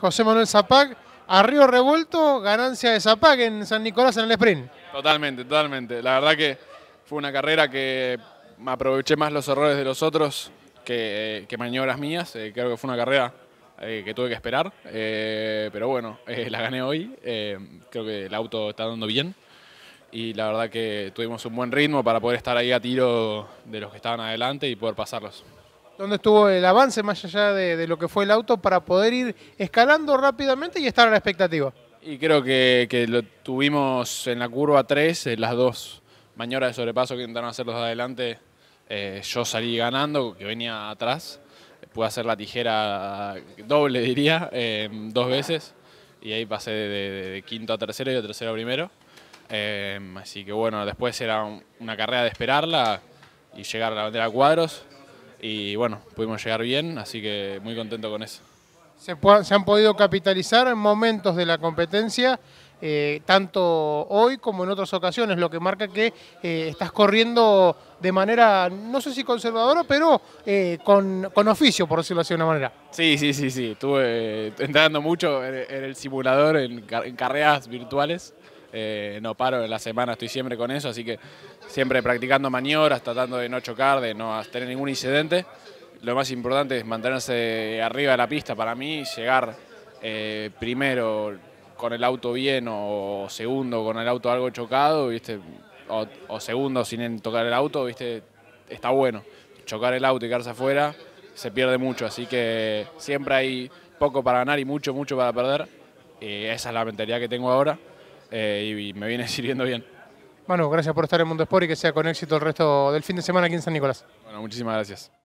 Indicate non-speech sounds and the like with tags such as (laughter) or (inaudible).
José Manuel Zapac. A Río Revuelto, ganancia de Zapac en San Nicolás en el sprint. Totalmente, totalmente. La verdad que fue una carrera que me aproveché más los errores de los otros que, eh, maniobras mías. Eh, creo que fue una carrera eh, que tuve que esperar. pero bueno, (laughs) la gané hoy. creo que el auto está dando bien. Y la verdad que tuvimos un buen ritmo para poder estar ahí a tiro de los que estaban adelante y poder pasarlos dónde estuvo el avance más allá de, lo que fue el auto para poder ir escalando rápidamente y estar a la expectativa. Y creo que, lo tuvimos en la curva 3, en eh, las dos maniobras de sobrepaso que intentaron hacer los adelante, eh, yo salí ganando, que venía atrás, pude hacer la tijera doble diría, em, dos veces, y ahí pasé de, quinto a tercero y de tercero a primero. Em, así que bueno, después era una carrera de esperarla y llegar a la bandera a cuadros y bueno, pudimos llegar bien, así que muy contento con eso. Se, se han podido capitalizar en momentos de la competencia, eh, tanto hoy como en otras ocasiones, lo que marca que eh, estás corriendo de manera, no sé si conservadora, pero eh, con, oficio, por decirlo así de una manera. Sí, sí, sí, sí, estuve entrando mucho en, el simulador, en carreras virtuales, eh, no paro en la semana, estoy siempre con eso, así que siempre practicando maniobras, tratando de no chocar, de no tener ningún incidente. Lo más importante es mantenerse arriba de la pista para mí, llegar eh, primero con el auto bien o segundo con el auto algo chocado, O, segundo sin tocar el auto, ¿viste? está bueno. Chocar el auto y quedarse afuera se pierde mucho, así que siempre hay poco para ganar y mucho, mucho para perder. esa es la mentalidad que tengo ahora. Eh, y me viene (laughs) sirviendo bien. Manu, gracias por estar en Mundo Sport y que sea con éxito el resto del fin de semana aquí en San Nicolás. Bueno, muchísimas gracias.